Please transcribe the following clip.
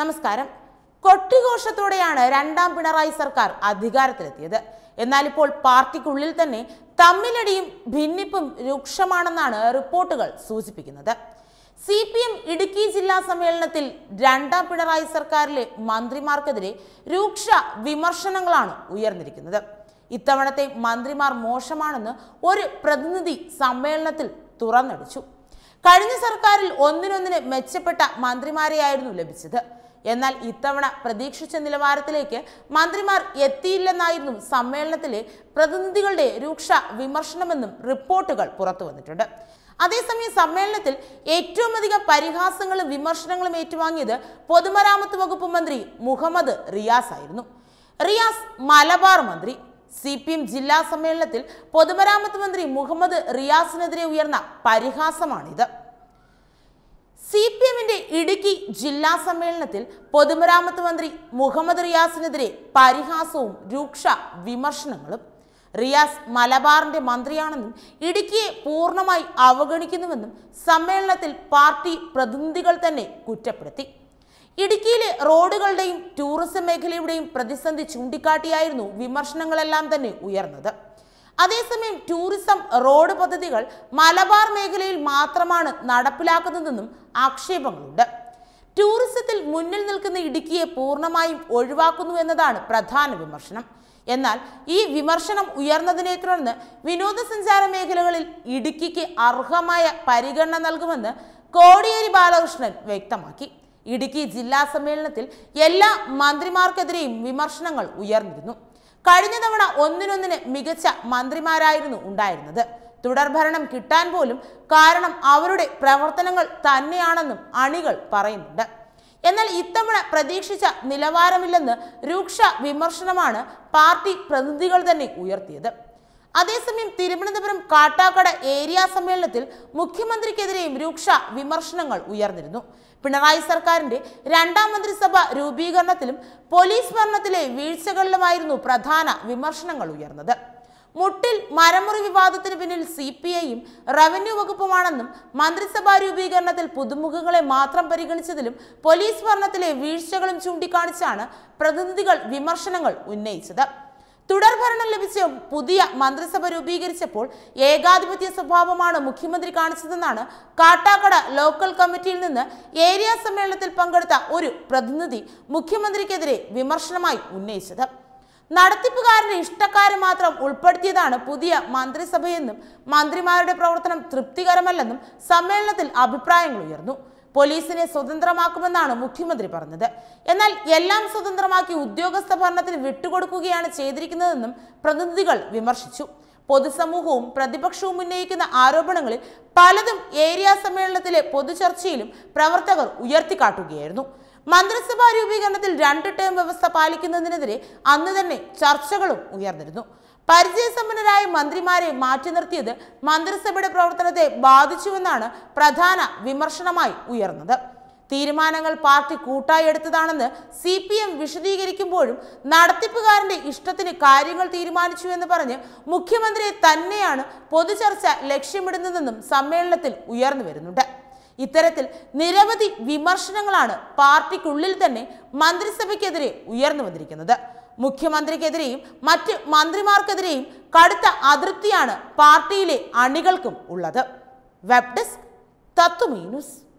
നമസ്കാരം കൊട്ടിഘോഷത്തോടെയാണ് രണ്ടാം പിണറായി സർക്കാർ അധികാരത്തിലെത്തിയത് എന്നാൽ ഇപ്പോൾ പാർട്ടിക്കുള്ളിൽ തന്നെ തമ്മിലടിയും ഭിന്നിപ്പും രൂക്ഷമാണെന്നാണ് റിപ്പോർട്ടുകൾ സൂചിപ്പിക്കുന്നത് സി പി എം ഇടുക്കി ജില്ലാ സമ്മേളനത്തിൽ രണ്ടാം പിണറായി സർക്കാരിലെ മന്ത്രിമാർക്കെതിരെ രൂക്ഷ വിമർശനങ്ങളാണ് ഉയർന്നിരിക്കുന്നത് ഇത്തവണത്തെ മന്ത്രിമാർ മോശമാണെന്ന് ഒരു പ്രതിനിധി സമ്മേളനത്തിൽ തുറന്നടിച്ചു കഴിഞ്ഞ സർക്കാരിൽ ഒന്നിനൊന്നിന് മെച്ചപ്പെട്ട മന്ത്രിമാരെയായിരുന്നു ലഭിച്ചത് എന്നാൽ ഇത്തവണ പ്രതീക്ഷിച്ച നിലവാരത്തിലേക്ക് മന്ത്രിമാർ എത്തിയില്ലെന്നായിരുന്നു സമ്മേളനത്തിലെ പ്രതിനിധികളുടെ രൂക്ഷ വിമർശനമെന്നും റിപ്പോർട്ടുകൾ പുറത്തു വന്നിട്ടുണ്ട് അതേസമയം സമ്മേളനത്തിൽ ഏറ്റവും അധികം പരിഹാസങ്ങളും വിമർശനങ്ങളും ഏറ്റുവാങ്ങിയത് പൊതുമരാമത്ത് വകുപ്പ് മന്ത്രി മുഹമ്മദ് റിയാസ് ആയിരുന്നു റിയാസ് മലബാർ മന്ത്രി സി പി എം ജില്ലാ സമ്മേളനത്തിൽ പൊതുമരാമത്ത് മന്ത്രി മുഹമ്മദ് റിയാസിനെതിരെ ഉയർന്ന പരിഹാസമാണിത് സി പി എമ്മിന്റെ ഇടുക്കി ജില്ലാ സമ്മേളനത്തിൽ പൊതുമരാമത്ത് മന്ത്രി മുഹമ്മദ് റിയാസിനെതിരെ പരിഹാസവും രൂക്ഷ വിമർശനങ്ങളും റിയാസ് മലബാറിന്റെ മന്ത്രിയാണെന്നും ഇടുക്കിയെ പൂർണ്ണമായി അവഗണിക്കുന്നുവെന്നും സമ്മേളനത്തിൽ പാർട്ടി പ്രതിനിധികൾ തന്നെ കുറ്റപ്പെടുത്തി ഇടുക്കിയിലെ റോഡുകളുടെയും ടൂറിസം മേഖലയുടെയും പ്രതിസന്ധി ചൂണ്ടിക്കാട്ടിയായിരുന്നു വിമർശനങ്ങളെല്ലാം തന്നെ ഉയർന്നത് അതേസമയം ടൂറിസം റോഡ് പദ്ധതികൾ മലബാർ മേഖലയിൽ മാത്രമാണ് നടപ്പിലാക്കുന്നതെന്നും ആക്ഷേപങ്ങളുണ്ട് ടൂറിസത്തിൽ മുന്നിൽ നിൽക്കുന്ന ഇടുക്കിയെ പൂർണ്ണമായും ഒഴിവാക്കുന്നു എന്നതാണ് പ്രധാന വിമർശനം എന്നാൽ ഈ വിമർശനം ഉയർന്നതിനെ തുടർന്ന് വിനോദസഞ്ചാര മേഖലകളിൽ ഇടുക്കിക്ക് അർഹമായ പരിഗണന നൽകുമെന്ന് കോടിയേരി ബാലകൃഷ്ണൻ വ്യക്തമാക്കി ഇടുക്കി ജില്ലാ സമ്മേളനത്തിൽ എല്ലാ മന്ത്രിമാർക്കെതിരെയും വിമർശനങ്ങൾ ഉയർന്നിരുന്നു കഴിഞ്ഞ തവണ ഒന്നിനൊന്നിന് മികച്ച മന്ത്രിമാരായിരുന്നു ഉണ്ടായിരുന്നത് തുടർഭരണം കിട്ടാൻ പോലും കാരണം അവരുടെ പ്രവർത്തനങ്ങൾ തന്നെയാണെന്നും അണികൾ പറയുന്നുണ്ട് എന്നാൽ ഇത്തവണ പ്രതീക്ഷിച്ച നിലവാരമില്ലെന്ന് രൂക്ഷ വിമർശനമാണ് പാർട്ടി പ്രതിനിധികൾ തന്നെ ഉയർത്തിയത് അതേസമയം തിരുവനന്തപുരം കാട്ടാക്കട ഏരിയ സമ്മേളനത്തിൽ മുഖ്യമന്ത്രിക്കെതിരെയും രൂക്ഷ വിമർശനങ്ങൾ ഉയർന്നിരുന്നു പിണറായി സർക്കാരിന്റെ രണ്ടാം മന്ത്രിസഭ രൂപീകരണത്തിലും പോലീസ് ഭരണത്തിലെ വീഴ്ചകളിലുമായിരുന്നു പ്രധാന വിമർശനങ്ങൾ ഉയർന്നത് മുട്ടിൽ മരമുറി വിവാദത്തിന് പിന്നിൽ സി പി ഐയും റവന്യൂ വകുപ്പുമാണെന്നും മന്ത്രിസഭാ രൂപീകരണത്തിൽ പുതുമുഖങ്ങളെ മാത്രം പരിഗണിച്ചതിലും പോലീസ് ഭരണത്തിലെ വീഴ്ചകളും ചൂണ്ടിക്കാണിച്ചാണ് പ്രതിനിധികൾ വിമർശനങ്ങൾ ഉന്നയിച്ചത് തുടർഭരണം ലഭിച്ച പുതിയ മന്ത്രിസഭ രൂപീകരിച്ചപ്പോൾ ഏകാധിപത്യ സ്വഭാവമാണ് മുഖ്യമന്ത്രി കാണിച്ചതെന്നാണ് കാട്ടാക്കട ലോക്കൽ കമ്മിറ്റിയിൽ നിന്ന് ഏരിയ സമ്മേളനത്തിൽ പങ്കെടുത്ത ഒരു പ്രതിനിധി മുഖ്യമന്ത്രിക്കെതിരെ വിമർശനമായി ഉന്നയിച്ചത് നടത്തിപ്പുകാരുടെ ഇഷ്ടക്കാരെ മാത്രം ഉൾപ്പെടുത്തിയതാണ് പുതിയ മന്ത്രിസഭയെന്നും മന്ത്രിമാരുടെ പ്രവർത്തനം തൃപ്തികരമല്ലെന്നും സമ്മേളനത്തിൽ അഭിപ്രായങ്ങൾ ഉയർന്നു പോലീസിനെ സ്വതന്ത്രമാക്കുമെന്നാണ് മുഖ്യമന്ത്രി പറഞ്ഞത് എന്നാൽ എല്ലാം സ്വതന്ത്രമാക്കി ഉദ്യോഗസ്ഥ ഭരണത്തിന് വിട്ടുകൊടുക്കുകയാണ് ചെയ്തിരിക്കുന്നതെന്നും പ്രതിനിധികൾ വിമർശിച്ചു പൊതുസമൂഹവും പ്രതിപക്ഷവും ഉന്നയിക്കുന്ന ആരോപണങ്ങളിൽ പലതും ഏരിയ സമ്മേളനത്തിലെ പൊതുചർച്ചയിലും പ്രവർത്തകർ ഉയർത്തിക്കാട്ടുകയായിരുന്നു മന്ത്രിസഭാ രൂപീകരണത്തിൽ രണ്ട് ടേം വ്യവസ്ഥ പാലിക്കുന്നതിനെതിരെ അന്ന് തന്നെ ചർച്ചകളും ഉയർന്നിരുന്നു പരിചയസമ്പന്നരായ മന്ത്രിമാരെ മാറ്റി നിർത്തിയത് മന്ത്രിസഭയുടെ പ്രവർത്തനത്തെ ബാധിച്ചുവെന്നാണ് പ്രധാന വിമർശനമായി ഉയർന്നത് തീരുമാനങ്ങൾ പാർട്ടി കൂട്ടായി എടുത്തതാണെന്ന് സി പി എം വിശദീകരിക്കുമ്പോഴും നടത്തിപ്പുകാരന്റെ ഇഷ്ടത്തിന് കാര്യങ്ങൾ തീരുമാനിച്ചു എന്ന് പറഞ്ഞ് മുഖ്യമന്ത്രിയെ തന്നെയാണ് പൊതുചർച്ച ലക്ഷ്യമിടുന്നതെന്നും സമ്മേളനത്തിൽ ഉയർന്നു വരുന്നുണ്ട് ഇത്തരത്തിൽ നിരവധി വിമർശനങ്ങളാണ് പാർട്ടിക്കുള്ളിൽ തന്നെ മന്ത്രിസഭയ്ക്കെതിരെ ഉയർന്നു വന്നിരിക്കുന്നത് മുഖ്യമന്ത്രിക്കെതിരെയും മറ്റ് മന്ത്രിമാർക്കെതിരെയും കടുത്ത അതൃപ്തിയാണ് പാർട്ടിയിലെ അണികൾക്കും ഉള്ളത് വെബ് ഡെസ്ക് തത്വമീ ന്യൂസ്